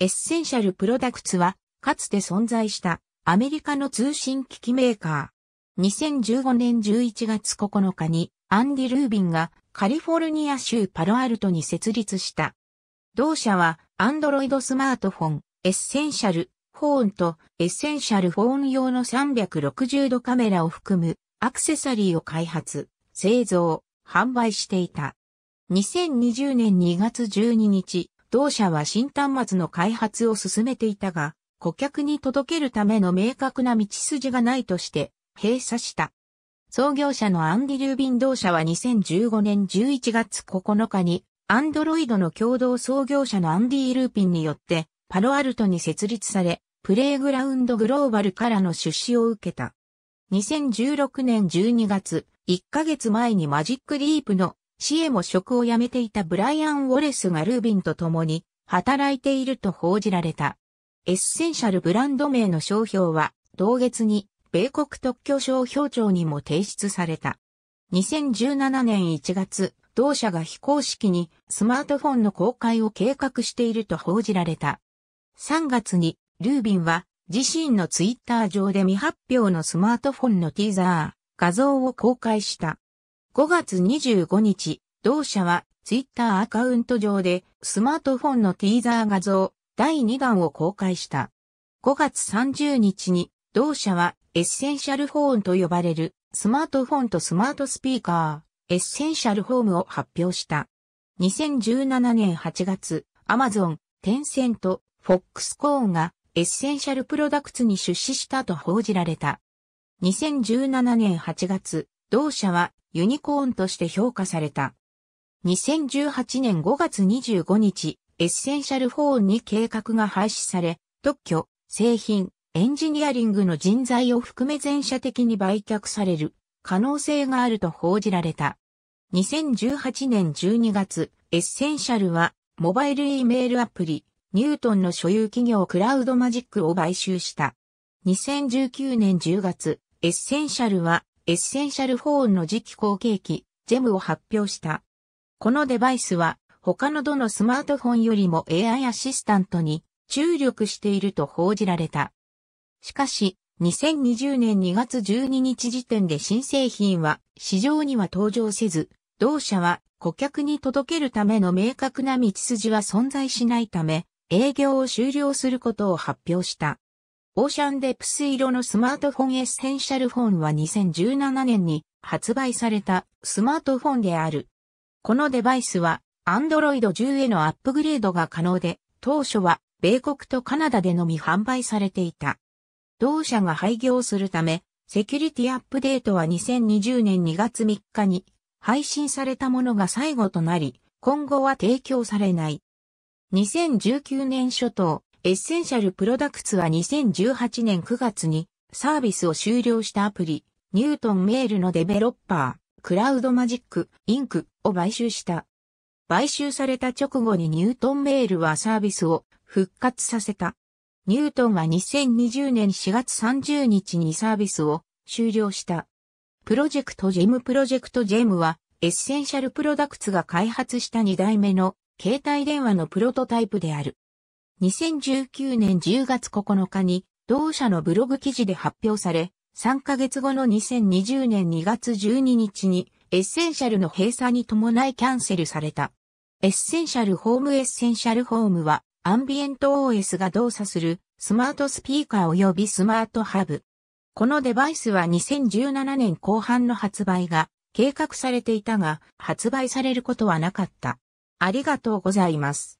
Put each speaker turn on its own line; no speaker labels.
エッセンシャルプロダクツは、かつて存在したアメリカの通信機器メーカー。2015年11月9日にアンディ・ルービンがカリフォルニア州パロアルトに設立した。同社はアンドロイドスマートフォン、エッセンシャル、フォーンとエッセンシャルフォーン用の360度カメラを含むアクセサリーを開発、製造、販売していた。2020年2月12日、同社は新端末の開発を進めていたが、顧客に届けるための明確な道筋がないとして、閉鎖した。創業者のアンディ・ルービン同社は2015年11月9日に、アンドロイドの共同創業者のアンディ・ルーピンによって、パロアルトに設立され、プレイグラウンドグローバルからの出資を受けた。2016年12月、1ヶ月前にマジックディープの死へも職を辞めていたブライアン・ウォレスがルービンと共に働いていると報じられた。エッセンシャルブランド名の商標は同月に米国特許商標庁にも提出された。2017年1月、同社が非公式にスマートフォンの公開を計画していると報じられた。3月にルービンは自身のツイッター上で未発表のスマートフォンのティーザー、画像を公開した。5月25日、同社はツイッターアカウント上でスマートフォンのティーザー画像第2弾を公開した。5月30日に同社はエッセンシャルフォンと呼ばれるスマートフォンとスマートスピーカーエッセンシャルホームを発表した。2017年8月、アマゾン、テンセント、フォックスコーンがエッセンシャルプロダクツに出資したと報じられた。2017年8月、同社はユニコーンとして評価された。2018年5月25日、エッセンシャルフォーンに計画が廃止され、特許、製品、エンジニアリングの人材を含め全社的に売却される可能性があると報じられた。2018年12月、エッセンシャルは、モバイル E メールアプリ、ニュートンの所有企業クラウドマジックを買収した。2019年10月、エッセンシャルは、エッセンシャルフォーンの次期後継機、ジェムを発表した。このデバイスは、他のどのスマートフォンよりも AI アシスタントに注力していると報じられた。しかし、2020年2月12日時点で新製品は市場には登場せず、同社は顧客に届けるための明確な道筋は存在しないため、営業を終了することを発表した。オーシャンデプス色のスマートフォンエッセンシャルフォンは2017年に発売されたスマートフォンである。このデバイスは Android 10へのアップグレードが可能で、当初は米国とカナダでのみ販売されていた。同社が廃業するため、セキュリティアップデートは2020年2月3日に配信されたものが最後となり、今後は提供されない。2019年初頭、エッセンシャルプロダクツは2018年9月にサービスを終了したアプリ、ニュートンメールのデベロッパー、クラウドマジック、インクを買収した。買収された直後にニュートンメールはサービスを復活させた。ニュートンは2020年4月30日にサービスを終了した。プロジェクトジェムプロジェクトジェムはエッセンシャルプロダクツが開発した2代目の携帯電話のプロトタイプである。2019年10月9日に同社のブログ記事で発表され、3ヶ月後の2020年2月12日にエッセンシャルの閉鎖に伴いキャンセルされた。エッセンシャルホームエッセンシャルホームはアンビエント OS が動作するスマートスピーカー及びスマートハブ。このデバイスは2017年後半の発売が計画されていたが発売されることはなかった。ありがとうございます。